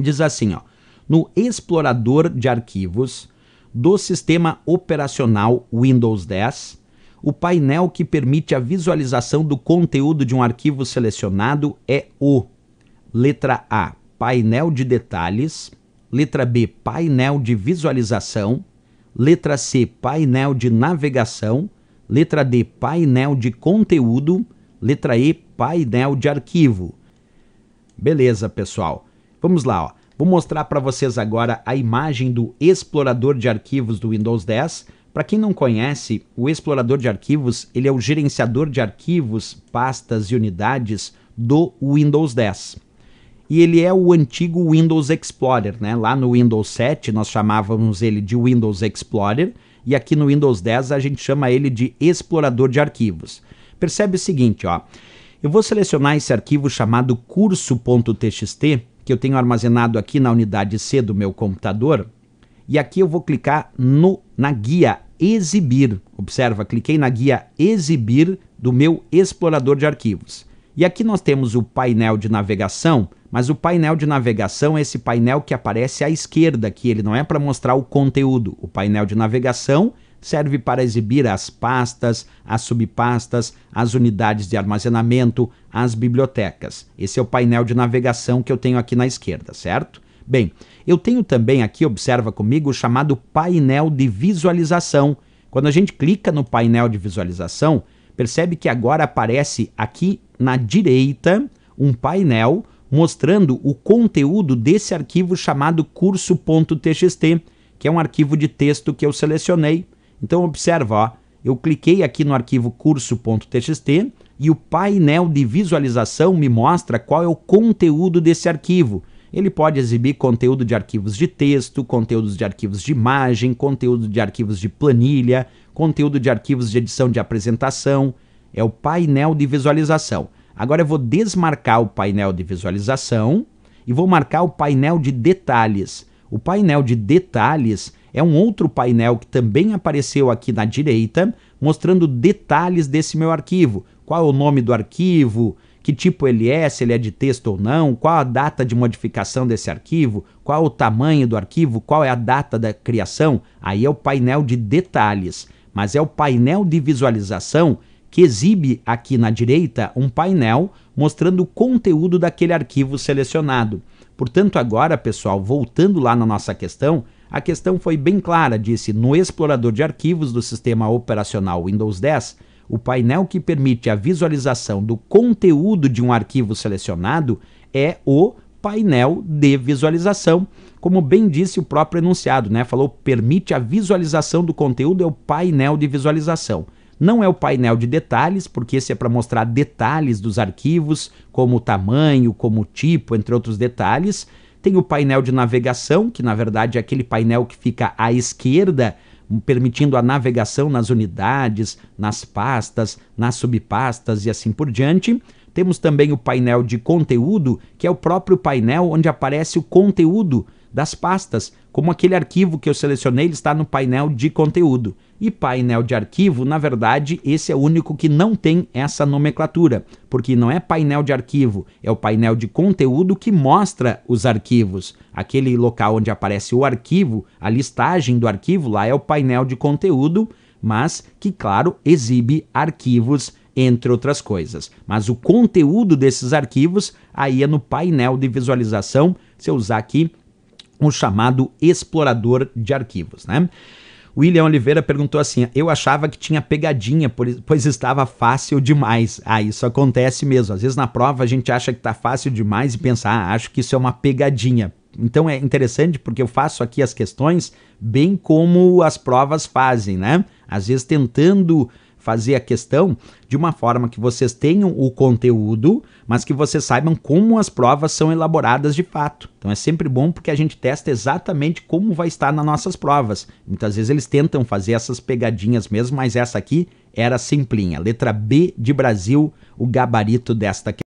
Diz assim, ó, no explorador de arquivos do sistema operacional Windows 10, o painel que permite a visualização do conteúdo de um arquivo selecionado é o letra A, painel de detalhes, letra B, painel de visualização, letra C, painel de navegação, letra D, painel de conteúdo, letra E, painel de arquivo. Beleza, pessoal. Vamos lá, ó. Vou mostrar para vocês agora a imagem do explorador de arquivos do Windows 10. Para quem não conhece, o explorador de arquivos, ele é o gerenciador de arquivos, pastas e unidades do Windows 10. E ele é o antigo Windows Explorer, né? Lá no Windows 7 nós chamávamos ele de Windows Explorer e aqui no Windows 10 a gente chama ele de explorador de arquivos. Percebe o seguinte, ó. Eu vou selecionar esse arquivo chamado curso.txt que eu tenho armazenado aqui na unidade C do meu computador. E aqui eu vou clicar no, na guia Exibir. Observa, cliquei na guia Exibir do meu explorador de arquivos. E aqui nós temos o painel de navegação, mas o painel de navegação é esse painel que aparece à esquerda, que ele não é para mostrar o conteúdo. O painel de navegação serve para exibir as pastas, as subpastas, as unidades de armazenamento, as bibliotecas. Esse é o painel de navegação que eu tenho aqui na esquerda, certo? Bem, eu tenho também aqui, observa comigo, o chamado painel de visualização. Quando a gente clica no painel de visualização, percebe que agora aparece aqui na direita um painel mostrando o conteúdo desse arquivo chamado curso.txt, que é um arquivo de texto que eu selecionei então observa, ó, eu cliquei aqui no arquivo curso.txt e o painel de visualização me mostra qual é o conteúdo desse arquivo. Ele pode exibir conteúdo de arquivos de texto, conteúdos de arquivos de imagem, conteúdo de arquivos de planilha, conteúdo de arquivos de edição de apresentação. É o painel de visualização. Agora eu vou desmarcar o painel de visualização e vou marcar o painel de detalhes. O painel de detalhes é um outro painel que também apareceu aqui na direita, mostrando detalhes desse meu arquivo. Qual é o nome do arquivo, que tipo ele é, se ele é de texto ou não, qual a data de modificação desse arquivo, qual o tamanho do arquivo, qual é a data da criação. Aí é o painel de detalhes, mas é o painel de visualização que exibe aqui na direita um painel mostrando o conteúdo daquele arquivo selecionado. Portanto, agora, pessoal, voltando lá na nossa questão, a questão foi bem clara, disse no explorador de arquivos do sistema operacional Windows 10, o painel que permite a visualização do conteúdo de um arquivo selecionado é o painel de visualização. Como bem disse o próprio enunciado, né? Falou permite a visualização do conteúdo é o painel de visualização. Não é o painel de detalhes, porque esse é para mostrar detalhes dos arquivos, como o tamanho, como o tipo, entre outros detalhes tem o painel de navegação, que na verdade é aquele painel que fica à esquerda, permitindo a navegação nas unidades, nas pastas, nas subpastas e assim por diante. Temos também o painel de conteúdo, que é o próprio painel onde aparece o conteúdo das pastas, como aquele arquivo que eu selecionei, ele está no painel de conteúdo. E painel de arquivo, na verdade, esse é o único que não tem essa nomenclatura, porque não é painel de arquivo, é o painel de conteúdo que mostra os arquivos. Aquele local onde aparece o arquivo, a listagem do arquivo, lá é o painel de conteúdo, mas que, claro, exibe arquivos entre outras coisas. Mas o conteúdo desses arquivos aí é no painel de visualização, se eu usar aqui o chamado explorador de arquivos, né? William Oliveira perguntou assim: Eu achava que tinha pegadinha, pois estava fácil demais. Ah, isso acontece mesmo. Às vezes na prova a gente acha que está fácil demais e pensa, ah, acho que isso é uma pegadinha. Então é interessante porque eu faço aqui as questões bem como as provas fazem, né? Às vezes tentando fazer a questão de uma forma que vocês tenham o conteúdo, mas que vocês saibam como as provas são elaboradas de fato. Então é sempre bom porque a gente testa exatamente como vai estar nas nossas provas. Muitas vezes eles tentam fazer essas pegadinhas mesmo, mas essa aqui era simplinha. Letra B de Brasil, o gabarito desta questão.